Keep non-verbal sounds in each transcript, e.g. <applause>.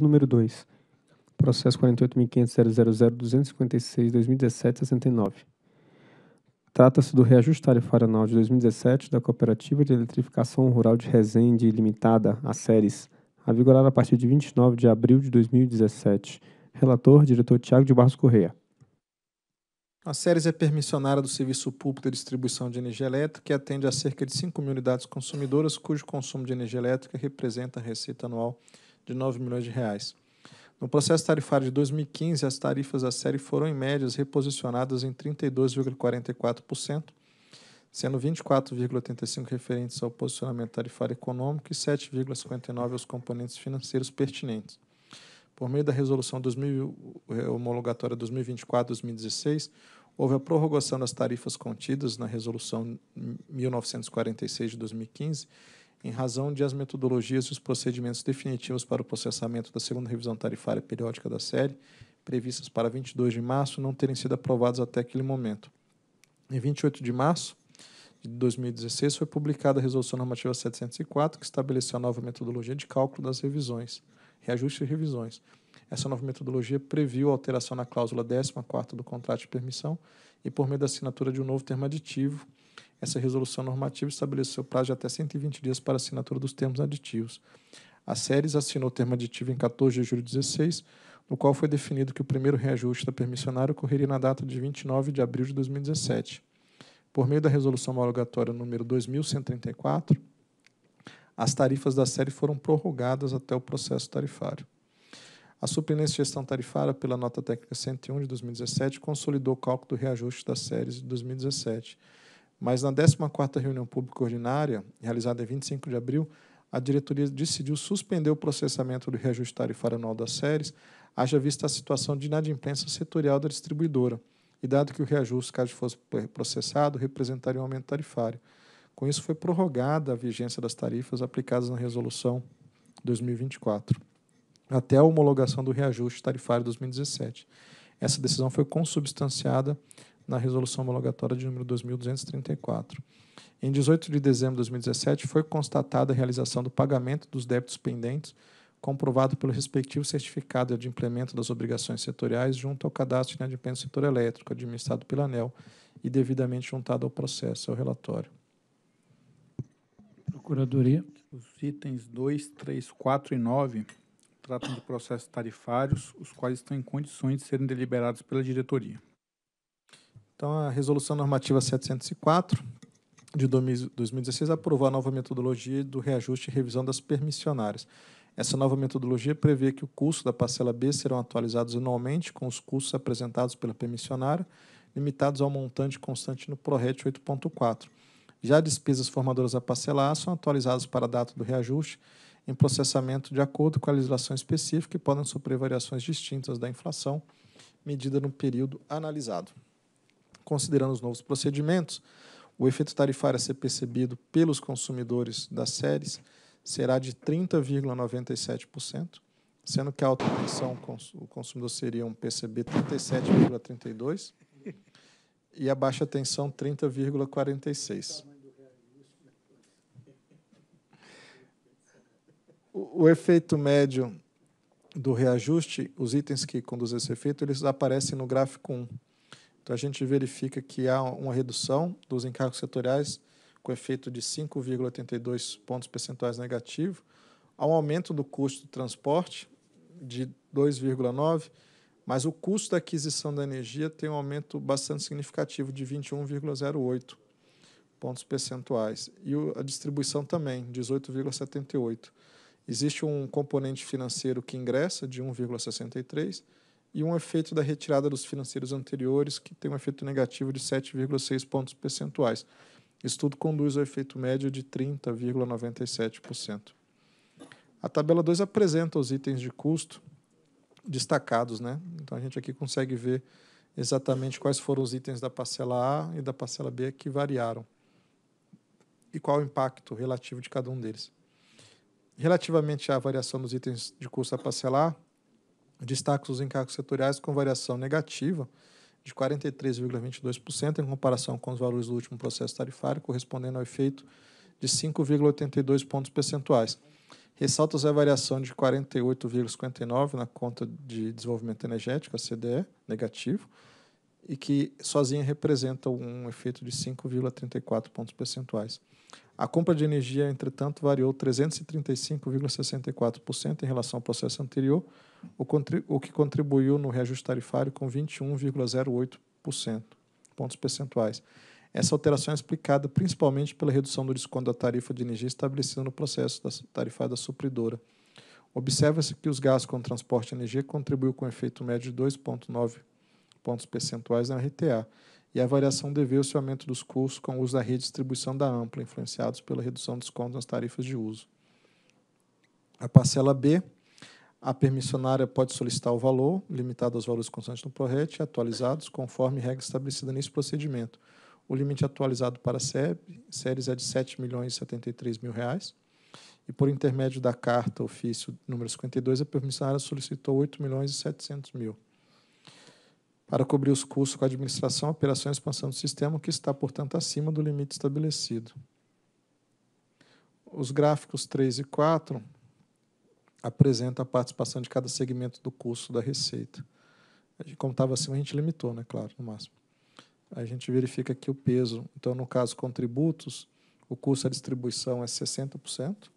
número 2. Processo 48.500.000.256.2017-69. Trata-se do reajuste tarifário anual de 2017 da Cooperativa de Eletrificação Rural de Resende Limitada, a SERES, a vigorar a partir de 29 de abril de 2017. Relator, diretor Tiago de Barros Correia. A SERES é permissionária do Serviço Público de Distribuição de Energia Elétrica que atende a cerca de 5 mil unidades consumidoras, cujo consumo de energia elétrica representa a receita anual de de 9 milhões de reais. No processo tarifário de 2015, as tarifas da série foram, em médias, reposicionadas em 32,44%, sendo 24,85% referentes ao posicionamento tarifário econômico e 7,59% aos componentes financeiros pertinentes. Por meio da Resolução 2000, eh, Homologatória 2024-2016, houve a prorrogação das tarifas contidas na Resolução 1946 de 2015 em razão de as metodologias e os procedimentos definitivos para o processamento da segunda revisão tarifária periódica da série, previstas para 22 de março, não terem sido aprovados até aquele momento. Em 28 de março de 2016, foi publicada a Resolução Normativa 704, que estabeleceu a nova metodologia de cálculo das revisões, reajuste e revisões. Essa nova metodologia previu a alteração na cláusula 14 do contrato de permissão e, por meio da assinatura de um novo termo aditivo, essa resolução normativa estabeleceu prazo de até 120 dias para assinatura dos termos aditivos. A Séries assinou o termo aditivo em 14 de julho de 2016, no qual foi definido que o primeiro reajuste da permissionária ocorreria na data de 29 de abril de 2017. Por meio da resolução homologatória número 2134, as tarifas da série foram prorrogadas até o processo tarifário. A de Gestão Tarifária, pela Nota Técnica 101 de 2017, consolidou o cálculo do reajuste das séries de 2017 mas na 14ª reunião pública ordinária, realizada em 25 de abril, a diretoria decidiu suspender o processamento do reajuste tarifário anual das séries, haja vista a situação de inadimplência setorial da distribuidora, e dado que o reajuste, caso fosse processado, representaria um aumento tarifário. Com isso, foi prorrogada a vigência das tarifas aplicadas na Resolução 2024, até a homologação do reajuste tarifário 2017. Essa decisão foi consubstanciada na Resolução Homologatória de número 2234. Em 18 de dezembro de 2017, foi constatada a realização do pagamento dos débitos pendentes, comprovado pelo respectivo certificado de implemento das obrigações setoriais junto ao cadastro de inadimplência do setor elétrico, administrado pela ANEL e devidamente juntado ao processo, ao relatório. Procuradoria. Os itens 2, 3, 4 e 9 tratam de processos tarifários, os quais estão em condições de serem deliberados pela diretoria. Então, a Resolução Normativa 704, de 2016, aprovou a nova metodologia do reajuste e revisão das permissionárias. Essa nova metodologia prevê que o custo da parcela B serão atualizados anualmente com os custos apresentados pela permissionária, limitados ao montante constante no ProRet 8.4. Já despesas formadoras da parcela A são atualizadas para a data do reajuste em processamento de acordo com a legislação específica e podem sofrer variações distintas da inflação medida no período analisado. Considerando os novos procedimentos, o efeito tarifário a ser percebido pelos consumidores das séries será de 30,97%, sendo que a alta tensão o consumidor seria um PCB 37,32% e a baixa tensão 30,46%. O, o efeito médio do reajuste, os itens que conduzem esse efeito, eles aparecem no gráfico 1. Então, a gente verifica que há uma redução dos encargos setoriais com efeito de 5,82 pontos percentuais negativo, há um aumento do custo do transporte de 2,9, mas o custo da aquisição da energia tem um aumento bastante significativo de 21,08 pontos percentuais. E a distribuição também, 18,78. Existe um componente financeiro que ingressa de 1,63 e um efeito da retirada dos financeiros anteriores, que tem um efeito negativo de 7,6 pontos percentuais. Isso tudo conduz ao efeito médio de 30,97%. A tabela 2 apresenta os itens de custo destacados, né? Então a gente aqui consegue ver exatamente quais foram os itens da parcela A e da parcela B que variaram e qual o impacto relativo de cada um deles. Relativamente à variação dos itens de custo da parcela A, destaca os encargos setoriais com variação negativa de 43,22% em comparação com os valores do último processo tarifário, correspondendo ao efeito de 5,82 pontos percentuais. Ressalta-se a variação de 48,59 na conta de desenvolvimento energético, a CDE, negativo, e que sozinha representa um efeito de 5,34 pontos percentuais. A compra de energia, entretanto, variou 335,64% em relação ao processo anterior, o que contribuiu no reajuste tarifário com 21,08% pontos percentuais. Essa alteração é explicada principalmente pela redução do desconto da tarifa de energia estabelecida no processo da tarifária da supridora. Observa-se que os gastos com transporte de energia contribuiu com um efeito médio de 2,9 pontos percentuais na RTA, e a variação deveu-se ao aumento dos custos com o uso da redistribuição da ampla, influenciados pela redução dos descontos nas tarifas de uso. A parcela B a permissionária pode solicitar o valor, limitado aos valores constantes no ProRet, atualizados conforme regra estabelecida nesse procedimento. O limite atualizado para a SEB, séries é de R$ milhões e mil reais. E por intermédio da carta ofício número 52, a permissionária solicitou R$ milhões e mil. Para cobrir os custos com a administração, operação e expansão do sistema, que está, portanto, acima do limite estabelecido. Os gráficos 3 e 4 apresenta a participação de cada segmento do custo da receita. Como estava acima, a gente limitou, né? Claro, no máximo. A gente verifica aqui o peso. Então, no caso contributos, o custo da distribuição é 60%,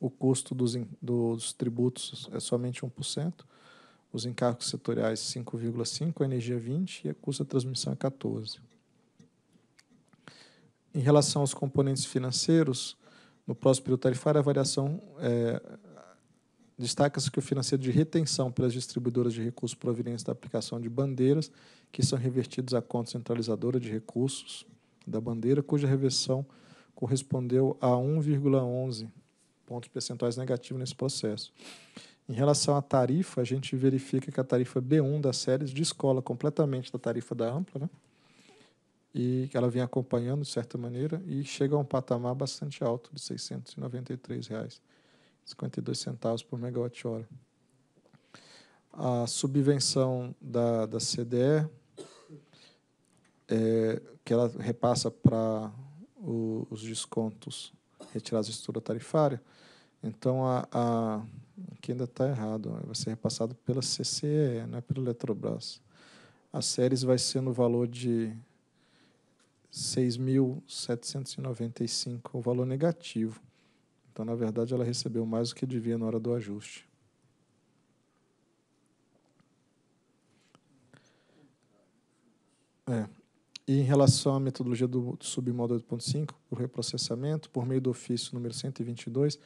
o custo dos, dos tributos é somente 1%, os encargos setoriais 5,5%, a energia 20% e o custo da transmissão é 14%. Em relação aos componentes financeiros, no próximo período tarifário, a variação é, Destaca-se que o financeiro de retenção pelas distribuidoras de recursos provenientes da aplicação de bandeiras, que são revertidos à conta centralizadora de recursos da bandeira, cuja reversão correspondeu a 1,11 pontos percentuais negativos nesse processo. Em relação à tarifa, a gente verifica que a tarifa B1 da séries descola completamente da tarifa da ampla, né? e que ela vem acompanhando de certa maneira e chega a um patamar bastante alto de R$ 693. Reais. 52 centavos por megawatt-hora. A subvenção da, da CDE, é, que ela repassa para os descontos retirados da estrutura tarifária, então a, a aqui ainda está errado, vai ser repassado pela CCE, não é pela Eletrobras. A séries vai ser no valor de 6.795, o valor negativo. Então, na verdade, ela recebeu mais do que devia na hora do ajuste. É. E em relação à metodologia do submódulo 8.5, o reprocessamento, por meio do ofício número 122,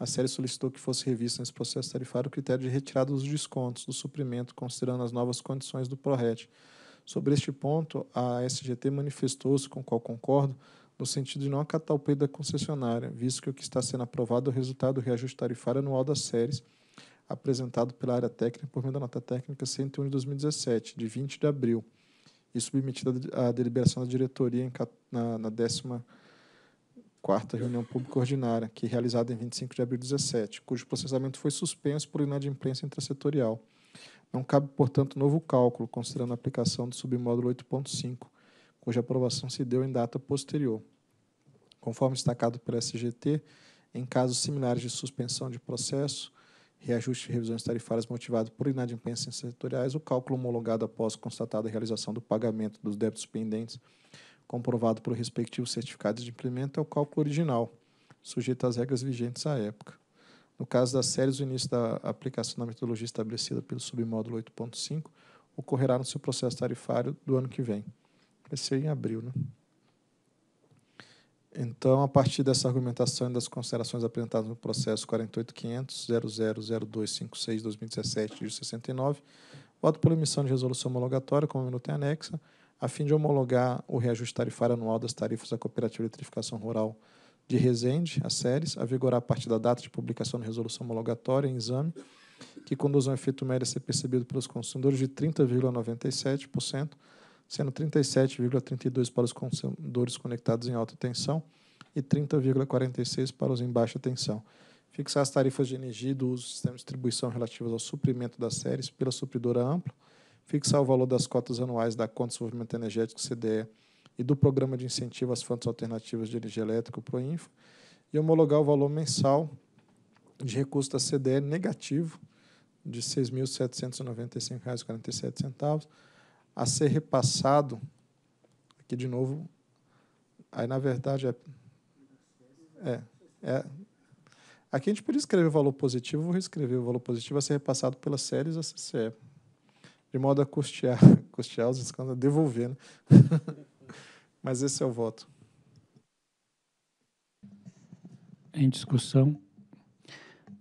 a série solicitou que fosse revisto nesse processo tarifário o critério de retirada dos descontos do suprimento, considerando as novas condições do PRORET. Sobre este ponto, a SGT manifestou-se, com o qual concordo, no sentido de não acatar o pedido da concessionária, visto que o que está sendo aprovado é o resultado do reajuste tarifário anual das séries, apresentado pela área técnica por meio da nota técnica 101 de 2017, de 20 de abril, e submetida à deliberação da diretoria na, 14ª reunião pública ordinária, que é realizada em 25 de abril de 2017, cujo processamento foi suspenso por inadimplência intrasetorial. Não cabe, portanto, novo cálculo, considerando a aplicação do submódulo 8.5, cuja aprovação se deu em data posterior. Conforme destacado pela SGT, em casos similares de suspensão de processo, reajuste e revisões tarifárias motivado por inadimplências setoriais, o cálculo homologado após constatada a realização do pagamento dos débitos pendentes, comprovado por respectivos certificados de implemento, é o cálculo original, sujeito às regras vigentes à época. No caso das séries, o início da aplicação da metodologia estabelecida pelo submódulo 8.5 ocorrerá no seu processo tarifário do ano que vem. Vai ser em abril, né? Então, a partir dessa argumentação e das considerações apresentadas no processo 48.500.000256-2017-69, voto por emissão de resolução homologatória, como minuto em anexa, a fim de homologar o reajuste tarifário anual das tarifas da Cooperativa de Eletrificação Rural de Resende, a SERES, a vigorar a partir da data de publicação da resolução homologatória em exame, que conduz a um efeito médio a ser percebido pelos consumidores de 30,97% sendo 37,32 para os consumidores conectados em alta tensão e 30,46 para os em baixa tensão. Fixar as tarifas de energia e do uso do sistema de distribuição relativas ao suprimento das séries pela supridora ampla. Fixar o valor das cotas anuais da Conta de Desenvolvimento Energético, CDE, e do Programa de Incentivo às Fontes Alternativas de Energia Elétrica, o PROINFA. E homologar o valor mensal de recurso da CDE negativo de R$ 6.795,47 a ser repassado. Aqui de novo, aí na verdade é. É. é aqui a gente podia escrever o valor positivo, vou reescrever o valor positivo a ser repassado pelas séries da CCE, de modo a custear, <laughs> custear os escândalos devolver. Né? <laughs> Mas esse é o voto. Em discussão.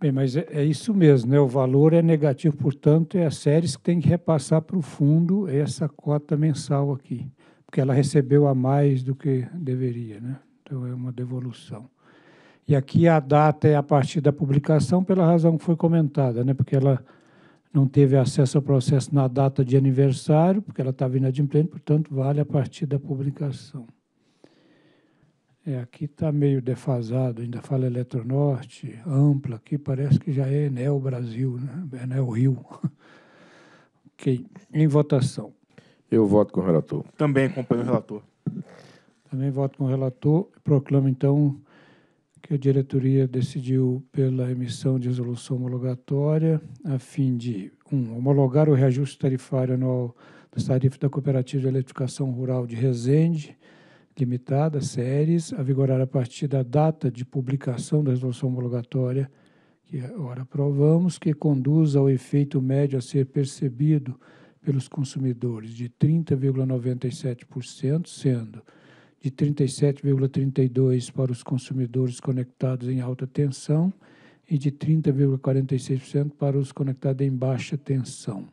Bem, mas é, é, isso mesmo, né? o valor é negativo, portanto, é a Séries que tem que repassar para o fundo essa cota mensal aqui, porque ela recebeu a mais do que deveria, né? então é uma devolução. E aqui a data é a partir da publicação, pela razão que foi comentada, né? porque ela não teve acesso ao processo na data de aniversário, porque ela estava inadimplente, portanto, vale a partir da publicação. É, aqui está meio defasado, ainda fala Eletronorte, ampla, aqui parece que já é Enel Brasil, né? Enel Rio. <laughs> ok, em votação. Eu voto com o relator. Também acompanho o relator. Também voto com o relator. Proclamo, então, que a diretoria decidiu pela emissão de resolução homologatória a fim de, um, homologar o reajuste tarifário anual das tarifas da Cooperativa de Eletrificação Rural de Resende, limitada, séries, a vigorar a partir da data de publicação da resolução homologatória que ora aprovamos, que conduz ao efeito médio a ser percebido pelos consumidores de 30,97%, sendo de 37,32% para os consumidores conectados em alta tensão e de 30,46% para os conectados em baixa tensão.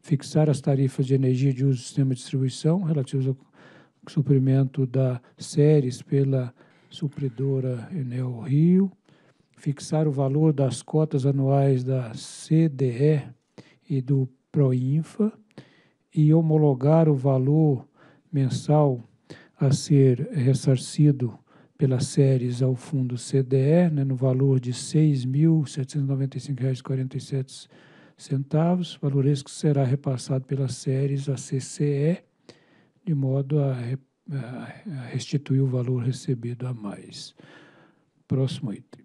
Fixar as tarifas de energia de uso do sistema de distribuição relativas ao suprimento da Séries pela supridora Enel Rio, fixar o valor das cotas anuais da CDE e do Proinfa e homologar o valor mensal a ser ressarcido pelas séries ao fundo CDE, né, no valor de R$ 6.795,47, valor esse que será repassado pelas séries à CCE de modo a, restituir o valor recebido a mais. Próximo item.